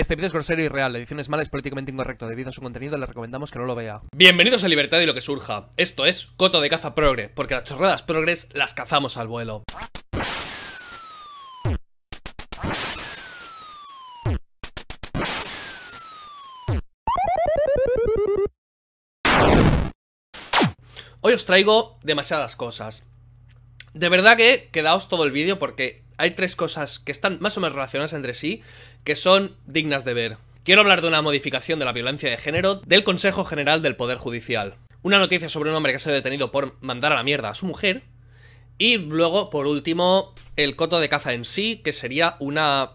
Este vídeo es grosero y real, la edición es mala, es políticamente incorrecto. Debido a su contenido, le recomendamos que no lo vea. Bienvenidos a Libertad y lo que surja. Esto es Coto de Caza Progre, porque las chorradas progres las cazamos al vuelo. Hoy os traigo demasiadas cosas. De verdad que quedaos todo el vídeo porque hay tres cosas que están más o menos relacionadas entre sí, que son dignas de ver. Quiero hablar de una modificación de la violencia de género del Consejo General del Poder Judicial. Una noticia sobre un hombre que se ha detenido por mandar a la mierda a su mujer. Y luego, por último, el coto de caza en sí, que sería una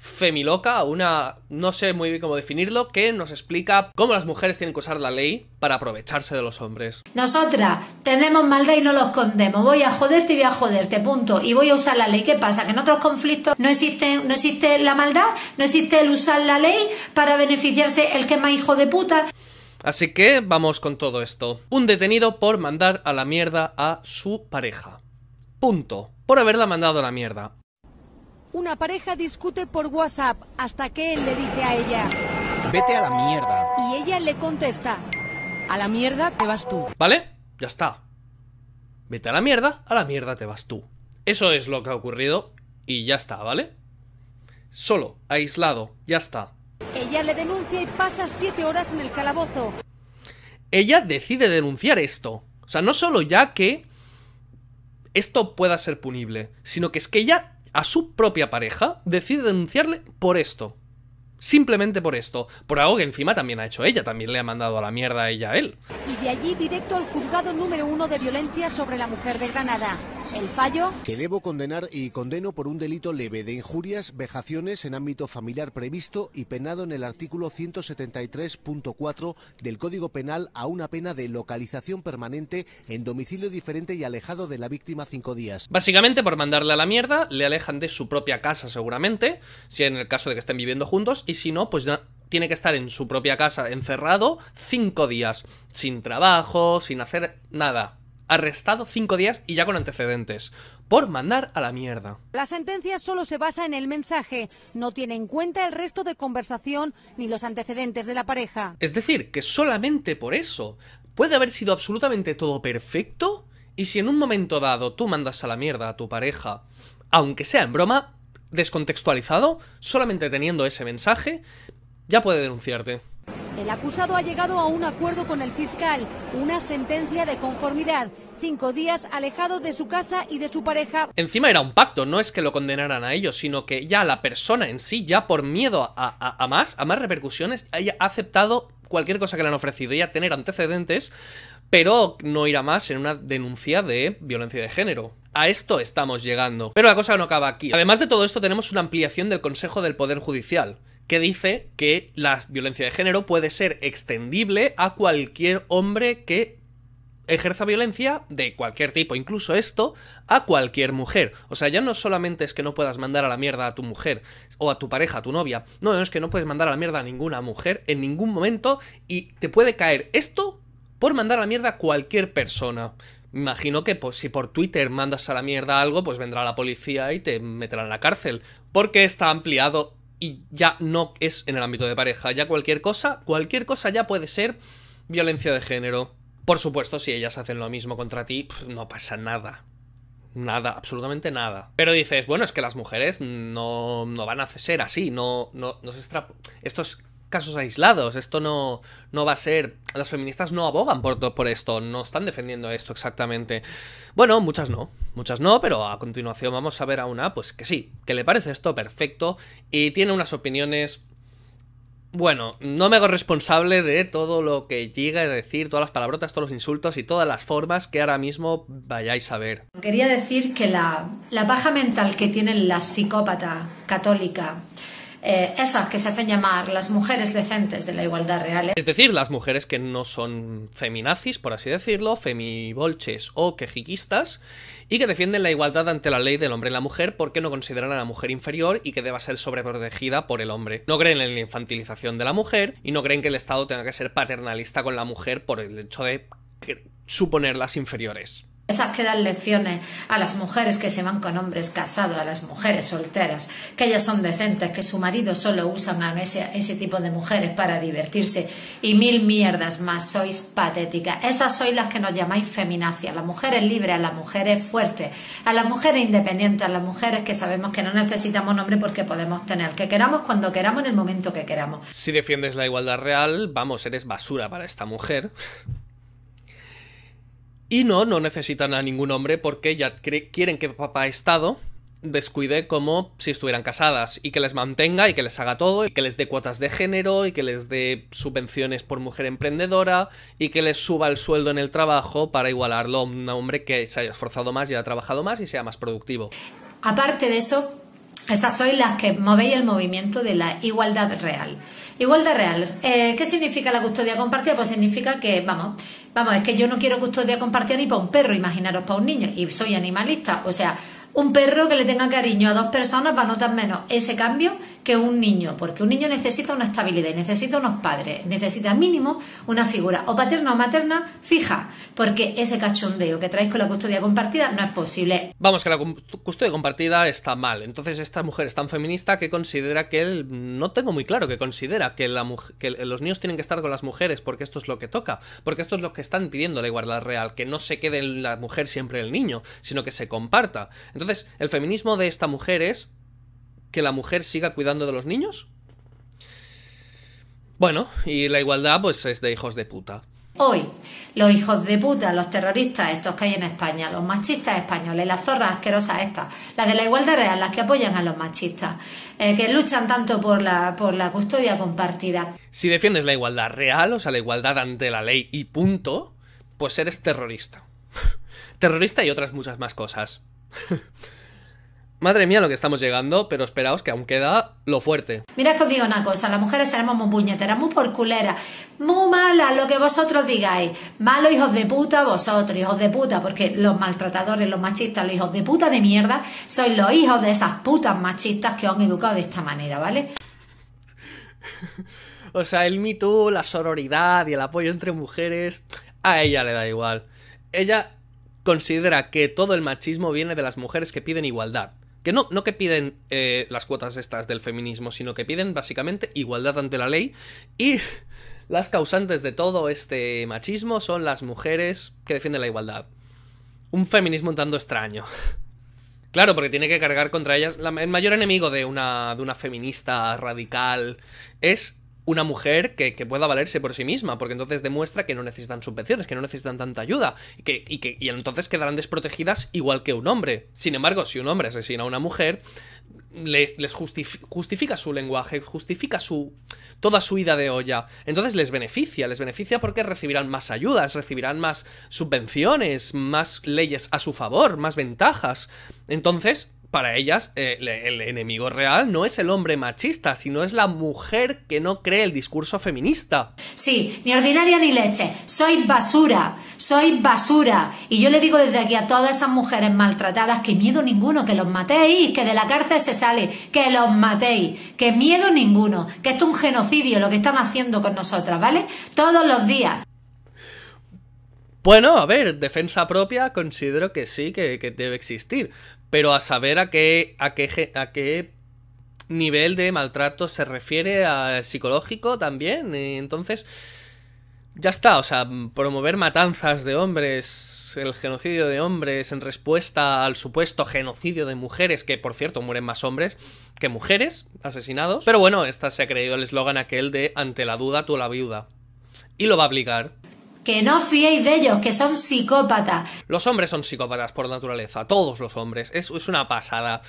femiloca, una, no sé muy bien cómo definirlo, que nos explica cómo las mujeres tienen que usar la ley para aprovecharse de los hombres. Nosotras tenemos maldad y no lo escondemos. Voy a joderte y voy a joderte, punto. Y voy a usar la ley. ¿Qué pasa? Que en otros conflictos no existe, no existe la maldad, no existe el usar la ley para beneficiarse el que es más hijo de puta. Así que vamos con todo esto. Un detenido por mandar a la mierda a su pareja. Punto. Por haberla mandado a la mierda. Una pareja discute por WhatsApp hasta que él le dice a ella... Vete a la mierda. Y ella le contesta... A la mierda te vas tú. ¿Vale? Ya está. Vete a la mierda, a la mierda te vas tú. Eso es lo que ha ocurrido y ya está, ¿vale? Solo, aislado, ya está. Ella le denuncia y pasa siete horas en el calabozo. Ella decide denunciar esto. O sea, no solo ya que esto pueda ser punible, sino que es que ella a su propia pareja, decide denunciarle por esto. Simplemente por esto. Por algo que encima también ha hecho ella, también le ha mandado a la mierda a ella a él. Y de allí directo al juzgado número uno de violencia sobre la mujer de Granada el fallo. Que debo condenar y condeno por un delito leve de injurias, vejaciones en ámbito familiar previsto y penado en el artículo 173.4 del Código Penal a una pena de localización permanente en domicilio diferente y alejado de la víctima cinco días. Básicamente por mandarle a la mierda, le alejan de su propia casa seguramente, si en el caso de que estén viviendo juntos, y si no, pues ya tiene que estar en su propia casa encerrado cinco días, sin trabajo, sin hacer nada arrestado cinco días y ya con antecedentes, por mandar a la mierda. La sentencia solo se basa en el mensaje, no tiene en cuenta el resto de conversación ni los antecedentes de la pareja. Es decir, que solamente por eso puede haber sido absolutamente todo perfecto y si en un momento dado tú mandas a la mierda a tu pareja, aunque sea en broma, descontextualizado, solamente teniendo ese mensaje, ya puede denunciarte. El acusado ha llegado a un acuerdo con el fiscal, una sentencia de conformidad cinco días alejado de su casa y de su pareja. Encima era un pacto, no es que lo condenaran a ellos, sino que ya la persona en sí, ya por miedo a, más, a más repercusiones, haya aceptado cualquier cosa que le han ofrecido, ya tener antecedentes, pero no irá más en una denuncia de violencia de género. A esto estamos llegando. Pero la cosa no acaba aquí. Además de todo esto, tenemos una ampliación del Consejo del Poder Judicial que dice que la violencia de género puede ser extendible a cualquier hombre que ejerza violencia de cualquier tipo, incluso esto, a cualquier mujer. O sea, ya no solamente es que no puedas mandar a la mierda a tu mujer o a tu pareja, a tu novia, no, es que no puedes mandar a la mierda a ninguna mujer en ningún momento y te puede caer esto por mandar a la mierda a cualquier persona. Imagino que pues, si por Twitter mandas a la mierda algo, pues vendrá la policía y te meterá en la cárcel, porque está ampliado y ya no es en el ámbito de pareja. Ya cualquier cosa, cualquier cosa ya puede ser violencia de género. Por supuesto, si ellas hacen lo mismo contra ti, no pasa nada. Nada, absolutamente nada. Pero dices, bueno, es que las mujeres no, no van a ser así, no, no, no se Esto es casos aislados. Esto no, no va a ser. Las feministas no abogan por, por esto, no están defendiendo esto exactamente. Bueno, muchas no, muchas no, pero a continuación vamos a ver a una, pues que sí, que le parece esto perfecto y tiene unas opiniones. Bueno, no me hago responsable de todo lo que llega a decir, todas las palabrotas, todos los insultos y todas las formas que ahora mismo vayáis a ver. Quería decir que la, la paja mental que tienen la psicópata católica eh, esas que se hacen llamar las mujeres decentes de la igualdad real. ¿eh? Es decir, las mujeres que no son feminazis, por así decirlo, femibolches o quejiquistas, y que defienden la igualdad ante la ley del hombre y la mujer porque no consideran a la mujer inferior y que deba ser sobreprotegida por el hombre. No creen en la infantilización de la mujer y no creen que el Estado tenga que ser paternalista con la mujer por el hecho de suponerlas inferiores. Esas que dan lecciones a las mujeres que se van con hombres casados, a las mujeres solteras, que ellas son decentes, que su marido solo usan a ese, tipo de mujeres para divertirse y mil mierdas más, sois patéticas. Esas sois las que nos llamáis feminacia, las mujeres libres, a las mujeres fuertes, a las mujeres independientes, a las mujeres que sabemos que no necesitamos nombre porque podemos tener, que queramos cuando queramos en el momento que queramos. Si defiendes la igualdad real, vamos, eres basura para esta mujer. Y no, no necesitan a ningún hombre porque ya quieren que papá Estado descuide como si estuvieran casadas y que les mantenga y que les haga todo y que les dé cuotas de género y que les dé subvenciones por mujer emprendedora y que les suba el sueldo en el trabajo para igualarlo a un hombre que se haya esforzado más y haya trabajado más y sea más productivo. Aparte de eso, esas sois las que movéis el movimiento de la igualdad real. Igualdad real. Eh, ¿Qué significa la custodia compartida? Pues significa que, vamos, Vamos, es que yo no quiero custodia compartida ni para un perro, imaginaros para un niño, y soy animalista. O sea, un perro que le tenga cariño a dos personas va a notar menos ese cambio que un niño, porque un niño necesita una estabilidad, necesita unos padres, necesita mínimo una figura o paterna o materna fija, porque ese cachondeo que traéis con la custodia compartida no es posible. Vamos, que la custodia compartida está mal. Entonces esta mujer es tan feminista que considera que él, no tengo muy claro, que considera que, la que los niños tienen que estar con las mujeres porque esto es lo que toca, porque esto es lo que están pidiendo la igualdad real, que no se quede la mujer siempre el niño, sino que se comparta. Entonces el feminismo de esta mujer es que la mujer siga cuidando de los niños? Bueno, y la igualdad pues es de hijos de puta. Hoy, los hijos de puta, los terroristas, estos que hay en España, los machistas españoles, las zorras asquerosas estas, las de la igualdad real, las que apoyan a los machistas, eh, que luchan tanto por la, por la custodia compartida. Si defiendes la igualdad real, o sea, la igualdad ante la ley y punto, pues eres terrorista. terrorista y otras muchas más cosas. Madre mía lo que estamos llegando, pero esperaos que aún queda lo fuerte. Mira que os digo una cosa, las mujeres seremos muy puñeteras, muy porculeras, muy malas, lo que vosotros digáis. Malos hijos de puta vosotros, hijos de puta, porque los maltratadores, los machistas, los hijos de puta de mierda, sois los hijos de esas putas machistas que os han educado de esta manera, ¿vale? o sea, el Me la sororidad y el apoyo entre mujeres, a ella le da igual. Ella considera que todo el machismo viene de las mujeres que piden igualdad que no, no que piden eh, las cuotas estas del feminismo, sino que piden básicamente igualdad ante la ley y las causantes de todo este machismo son las mujeres que defienden la igualdad. Un feminismo un tanto extraño. Claro, porque tiene que cargar contra ellas. el mayor enemigo de una, de una feminista radical es una mujer que, pueda valerse por sí misma, porque entonces demuestra que no necesitan subvenciones, que no necesitan tanta ayuda, y que, y que entonces quedarán desprotegidas igual que un hombre. Sin embargo, si un hombre asesina a una mujer, les justifica su lenguaje, justifica su toda su ida de olla. Entonces les beneficia, les beneficia porque recibirán más ayudas, recibirán más subvenciones, más leyes a su favor, más ventajas. Entonces, para ellas eh, el enemigo real no es el hombre machista, sino es la mujer que no cree el discurso feminista. Sí, ni ordinaria ni leche, soy basura, soy basura. Y yo le digo desde aquí a todas esas mujeres maltratadas que miedo ninguno, que los matéis, que de la cárcel se sale, que los matéis, que miedo ninguno, que esto es un genocidio lo que están haciendo con nosotras, ¿vale? Todos los días. Bueno, a ver, defensa propia considero que sí, que, que, debe existir pero a saber a qué, a qué, a qué nivel de maltrato se refiere a psicológico también. Eh, entonces, ya está, o sea, promover matanzas de hombres, el genocidio de hombres en respuesta al supuesto genocidio de mujeres, que por cierto mueren más hombres que mujeres asesinados. Pero bueno, esta se ha creído el eslogan aquel de ante la duda tú la viuda. Y lo va a aplicar. Que no fiéis de ellos, que son psicópatas. Los hombres son psicópatas por naturaleza, todos los hombres. Es, es una pasada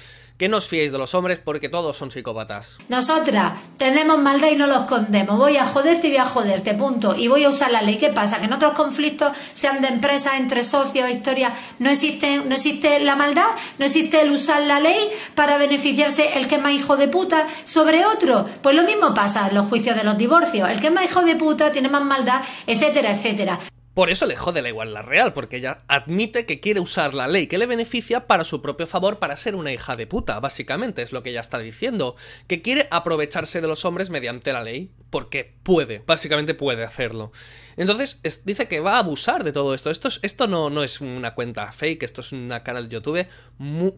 que no os fiéis de los hombres porque todos son psicópatas. Nosotras tenemos maldad y no los escondemos. Voy a joderte y voy a joderte, punto. Y voy a usar la ley. ¿Qué pasa? Que en otros conflictos, sean de empresas, entre socios, historias, no existe, no existe la maldad, no existe el usar la ley para beneficiarse el que es más hijo de puta sobre otro. Pues lo mismo pasa en los juicios de los divorcios. El que es más hijo de puta tiene más maldad, etcétera, etcétera. Por eso le jode la igualdad real, porque ella admite que quiere usar la ley que le beneficia para su propio favor para ser una hija de puta, básicamente, es lo que ella está diciendo, que quiere aprovecharse de los hombres mediante la ley, porque puede, básicamente puede hacerlo. Entonces dice que va a abusar de todo esto, esto, no, no, es una cuenta fake, esto es una canal de YouTube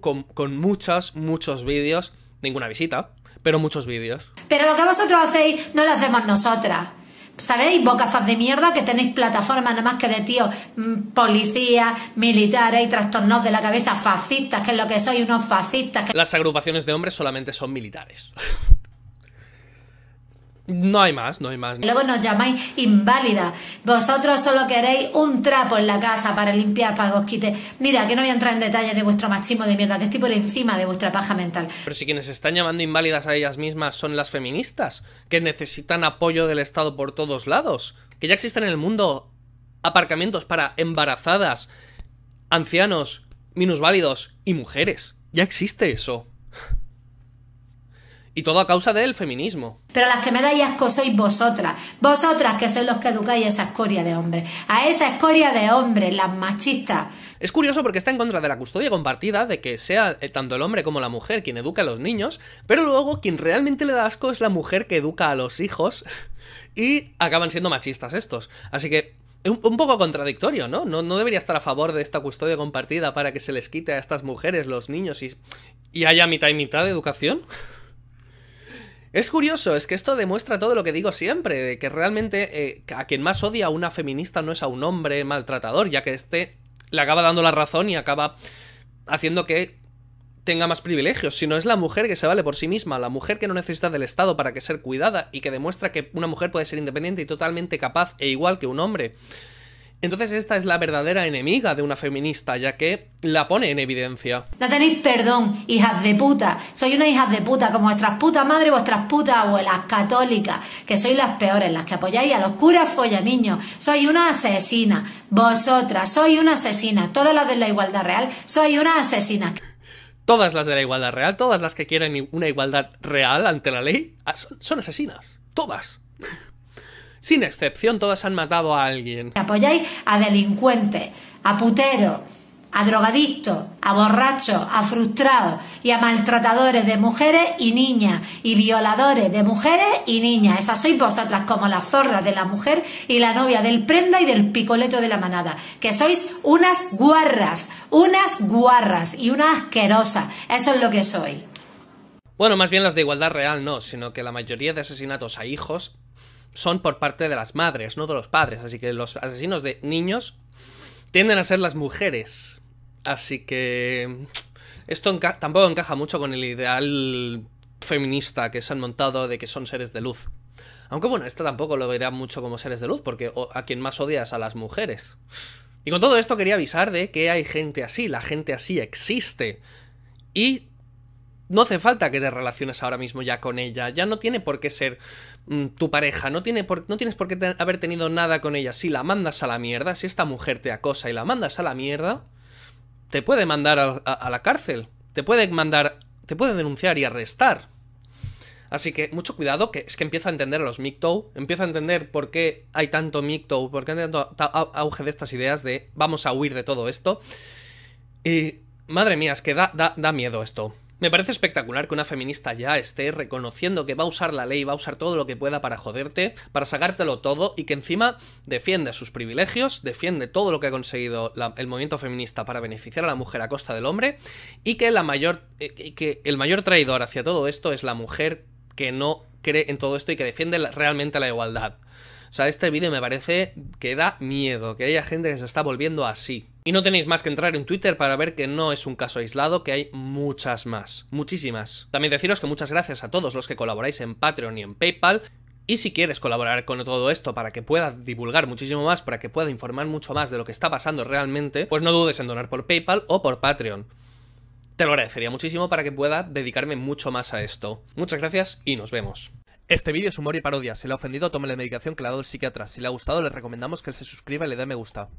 con, con muchos, muchos vídeos, ninguna visita, pero muchos vídeos. Pero lo que vosotros hacéis no lo hacemos nosotras. ¿Sabéis? Bocazas de mierda que tenéis plataformas nada más que de tíos mm, policías, militares y trastornos de la cabeza, fascistas, que es lo que soy, unos fascistas. Las agrupaciones de hombres solamente son militares. No hay más, no hay más. Luego nos llamáis inválida. Vosotros solo queréis un trapo en la casa para limpiar, para que Mira, que no voy a entrar en detalles de vuestro machismo de mierda, que estoy por encima de vuestra paja mental. Pero si quienes están llamando inválidas a ellas mismas son las feministas, que necesitan apoyo del Estado por todos lados, que ya existen en el mundo aparcamientos para embarazadas, ancianos, minusválidos y mujeres. Ya existe eso. Y todo a causa del feminismo. Pero las que me dais asco sois vosotras. Vosotras que sois los que educáis a esa escoria de hombres. A esa escoria de hombres, las machistas. Es curioso porque está en contra de la custodia compartida, de que sea eh, tanto el hombre como la mujer quien educa a los niños, pero luego quien realmente le da asco es la mujer que educa a los hijos y acaban siendo machistas estos. Así que un, poco contradictorio, ¿no? ¿no? debería estar a favor de esta custodia compartida para que se les quite a estas mujeres los niños y, y haya mitad y mitad de educación. Es curioso, es que esto demuestra todo lo que digo siempre, de que realmente eh, a quien más odia a una feminista no es a un hombre maltratador, ya que este le acaba dando la razón y acaba haciendo que tenga más privilegios, sino es la mujer que se vale por sí misma, la mujer que no necesita del Estado para que ser cuidada y que demuestra que una mujer puede ser independiente y totalmente capaz e igual que un hombre. Entonces esta es la verdadera enemiga de una feminista, ya que la pone en evidencia. No tenéis perdón, hijas de puta. Soy una hija de puta, como vuestras putas madres vuestras putas abuelas católicas, que sois las peores, las que apoyáis a los curas follaniños. Soy una asesina. Vosotras, soy una asesina. Todas las de la igualdad real, soy una asesina. Todas las de la igualdad real, todas las que quieren una igualdad real ante la ley, ah, son asesinas. Todas. Sin excepción, todas han matado a alguien. Apoyáis a delincuente, a putero, a drogadicto, a borracho, a frustrado y a maltratadores de mujeres y niñas y violadores de mujeres y niñas. Esas sois vosotras como la zorra de la mujer y la novia del prenda y del picoleto de la manada, que sois unas guarras, unas guarras y una asquerosa. Eso es lo que soy. Bueno, más bien las de igualdad real no, sino que la mayoría de asesinatos a hijos son por parte de las madres, no de los padres. Así que los asesinos de niños tienden a ser las mujeres. Así que esto tampoco encaja mucho con el ideal feminista que se han montado de que son seres de luz. Aunque bueno, esta tampoco lo vería mucho como seres de luz, porque a quien más odias a las mujeres. Y con todo esto quería avisar de que hay gente así, la gente así existe. Y no hace falta que te relaciones ahora mismo ya con ella, ya no tiene por qué ser mm, tu pareja, no, tienes por qué haber tenido nada con ella. Si la mandas a la mierda, si esta mujer te acosa y la mandas a la mierda, te puede mandar a, la cárcel, te puede mandar, te puede denunciar y arrestar. Así que mucho cuidado, que es que empieza a entender a los MGTOW, empieza a entender por qué hay tanto MGTOW, por qué hay tanto auge de estas ideas de vamos a huir de todo esto. Y madre mía, es que da miedo esto. Me parece espectacular que una feminista ya esté reconociendo que va a usar la ley, va a usar todo lo que pueda para joderte, para sacártelo todo y que encima defiende sus privilegios, defiende todo lo que ha conseguido el movimiento feminista para beneficiar a la mujer a costa del hombre y que, eh, y que el mayor traidor hacia todo esto es la mujer que no cree en todo esto y que defiende realmente la igualdad. O sea, este vídeo me parece que da miedo, que haya gente que se está volviendo así. Y no tenéis más que entrar en Twitter para ver que no es un caso aislado, que hay muchas más, muchísimas. También deciros que muchas gracias a todos los que colaboráis en Patreon y en PayPal. Y si quieres colaborar con todo esto para que pueda divulgar muchísimo más, para que pueda informar mucho más de lo que está pasando realmente, pues no dudes en donar por PayPal o por Patreon. Te lo agradecería muchísimo para que pueda dedicarme mucho más a esto. Muchas gracias y nos vemos. Este vídeo es humor y parodia. Si le ha ofendido, tome la medicación que le ha dado el psiquiatra. Si le ha gustado, le recomendamos que se suscriba y le dé me gusta.